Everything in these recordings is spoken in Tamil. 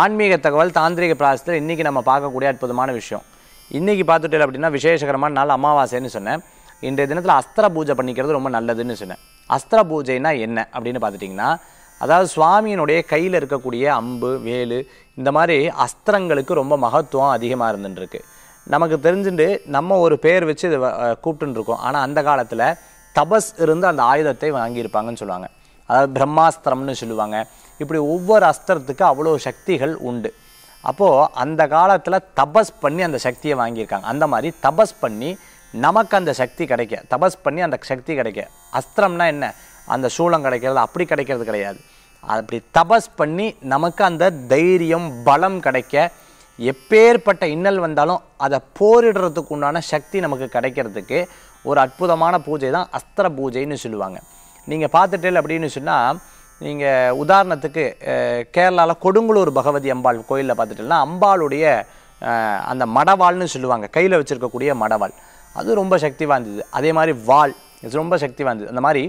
ஆன்மீக தகவல் தாந்திரிக பிராசத்தில் இன்றைக்கி நம்ம பார்க்கக்கூடிய அற்புதமான விஷயம் இன்றைக்கி பார்த்துட்டு அப்படின்னா விசேஷகரமான நாள் அமாவாசைன்னு சொன்னேன் இன்றைய தினத்தில் அஸ்திர பூஜை பண்ணிக்கிறது ரொம்ப நல்லதுன்னு சொன்னேன் அஸ்திர பூஜைனா என்ன அப்படின்னு பார்த்துட்டிங்கன்னா அதாவது சுவாமியினுடைய கையில் இருக்கக்கூடிய அம்பு வேலு இந்த மாதிரி அஸ்திரங்களுக்கு ரொம்ப மகத்துவம் அதிகமாக இருந்துட்டுருக்கு நமக்கு தெரிஞ்சுட்டு நம்ம ஒரு பேர் வச்சு இதை கூப்பிட்டுருக்கோம் ஆனால் அந்த காலத்தில் தபஸ் இருந்து அந்த ஆயுதத்தை வாங்கியிருப்பாங்கன்னு சொல்லுவாங்க அதாவது பிரம்மாஸ்திரம்னு சொல்லுவாங்க இப்படி ஒவ்வொரு அஸ்திரத்துக்கு அவ்வளோ சக்திகள் உண்டு அப்போது அந்த காலத்தில் தபஸ் பண்ணி அந்த சக்தியை வாங்கியிருக்காங்க அந்த மாதிரி தபஸ் பண்ணி நமக்கு அந்த சக்தி கிடைக்க தபஸ் பண்ணி அந்த சக்தி கிடைக்க அஸ்திரம்னா என்ன அந்த சூளம் கிடைக்கிறது அப்படி கிடைக்கிறது கிடையாது அப்படி தபஸ் பண்ணி நமக்கு அந்த தைரியம் பலம் கிடைக்க எப்பேற்பட்ட இன்னல் வந்தாலும் அதை போரிடுறதுக்கு உண்டான சக்தி நமக்கு கிடைக்கிறதுக்கு ஒரு அற்புதமான பூஜை தான் அஸ்திர பூஜைன்னு சொல்லுவாங்க நீங்கள் பார்த்துட்டே அப்படின்னு சொன்னால் நீங்கள் உதாரணத்துக்கு கேரளாவில் கொடுங்குளூர் பகவதி அம்பாள் கோயிலில் பார்த்துட்டோம்னா அம்பாளுடைய அந்த மடவாள்னு சொல்லுவாங்க கையில் வச்சுருக்கக்கூடிய மடவாள் அது ரொம்ப சக்தி வாய்ந்தது அதே மாதிரி வாள் இது ரொம்ப சக்தி வாய்ந்தது அந்த மாதிரி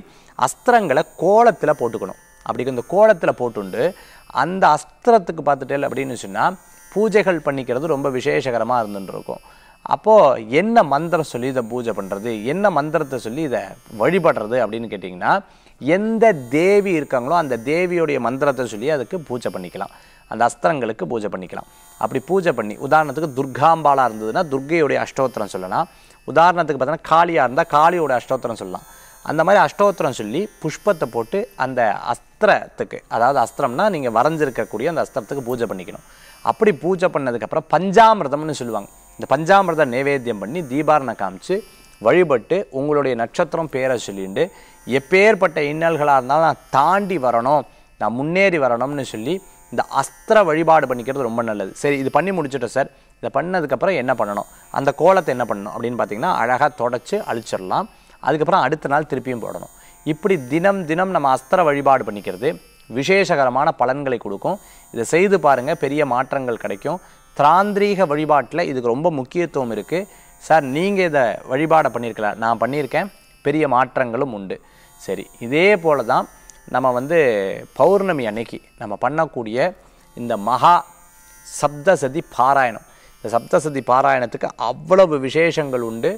அஸ்திரங்களை கோலத்தில் போட்டுக்கணும் அப்படி இந்த கோலத்தில் போட்டுண்டு அந்த அஸ்திரத்துக்கு பார்த்துட்டே அப்படின்னு சொன்னால் பூஜைகள் பண்ணிக்கிறது ரொம்ப விசேஷகரமாக இருந்துட்டுருக்கும் இருக்கும் அப்போது என்ன மந்திரம் சொல்லி இதை பூஜை பண்ணுறது என்ன மந்திரத்தை சொல்லி இதை வழிபடுறது அப்படின்னு கேட்டிங்கன்னா எந்த தேவி இருக்காங்களோ அந்த தேவியோடைய மந்திரத்தை சொல்லி அதுக்கு பூஜை பண்ணிக்கலாம் அந்த அஸ்திரங்களுக்கு பூஜை பண்ணிக்கலாம் அப்படி பூஜை பண்ணி உதாரணத்துக்கு துர்காம்பாலாக இருந்ததுன்னா துர்கையுடைய அஷ்டோத்திரம் சொல்லலாம் உதாரணத்துக்கு பார்த்தோன்னா காளியாக இருந்தால் காளியோட அஷ்டோத்திரம் சொல்லலாம் அந்த மாதிரி அஷ்டோத்திரம் சொல்லி புஷ்பத்தை போட்டு அந்த அஸ்திரத்துக்கு அதாவது அஸ்திரம்னா நீங்கள் வரைஞ்சிருக்கக்கூடிய அந்த அஸ்திரத்துக்கு பூஜை பண்ணிக்கணும் அப்படி பூஜை பண்ணதுக்கப்புறம் பஞ்சாமிரதம்னு சொல்லுவாங்க இந்த பஞ்சாமிரத நைவேத்தியம் பண்ணி தீபாரணை காமிச்சு வழிபட்டு உங்களுடைய நட்சத்திரம் பேரை சொல்லிட்டு எப்பேற்பட்ட இன்னல்களாக இருந்தாலும் நான் தாண்டி வரணும் நான் முன்னேறி வரணும்னு சொல்லி இந்த அஸ்திர வழிபாடு பண்ணிக்கிறது ரொம்ப நல்லது சரி இது பண்ணி முடிச்சுட்டோம் சார் இதை பண்ணதுக்கப்புறம் என்ன பண்ணணும் அந்த கோலத்தை என்ன பண்ணணும் அப்படின்னு பார்த்தீங்கன்னா அழகாக தொடச்சி அழிச்சிடலாம் அதுக்கப்புறம் அடுத்த நாள் திருப்பியும் போடணும் இப்படி தினம் தினம் நம்ம அஸ்திர வழிபாடு பண்ணிக்கிறது விசேஷகரமான பலன்களை கொடுக்கும் இதை செய்து பாருங்கள் பெரிய மாற்றங்கள் கிடைக்கும் திராந்திரீக வழிபாட்டில் இதுக்கு ரொம்ப முக்கியத்துவம் இருக்குது சார் நீங்கள் இதை வழிபாடை பண்ணியிருக்கலாம் நான் பண்ணியிருக்கேன் பெரிய மாற்றங்களும் உண்டு சரி இதே போல் தான் நம்ம வந்து பௌர்ணமி அன்னைக்கு நம்ம பண்ணக்கூடிய இந்த மகா சப்தசதி பாராயணம் இந்த சப்தசதி பாராயணத்துக்கு அவ்வளவு விசேஷங்கள் உண்டு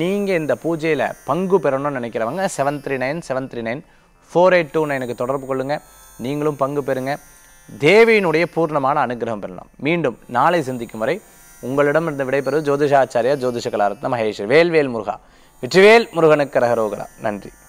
நீங்கள் இந்த பூஜையில் பங்கு பெறணும்னு நினைக்கிறவங்க seven three nine seven three nine four eight two நைனுக்கு தொடர்பு கொள்ளுங்கள் நீங்களும் பங்கு பெறுங்கள் தேவியினுடைய பூர்ணமான அனுகிரகம் பெறலாம் மீண்டும் நாளை சந்திக்கும் வரை உங்களிடமிருந்து விடைபெறுவது ஜோதிஷாச்சாரியா ஜோதிஷ கலாரத்ன மகேஷ் வேல்வேல் முருகா வெற்றிவேல் முருகனுக்கு ரகரோகரா நன்றி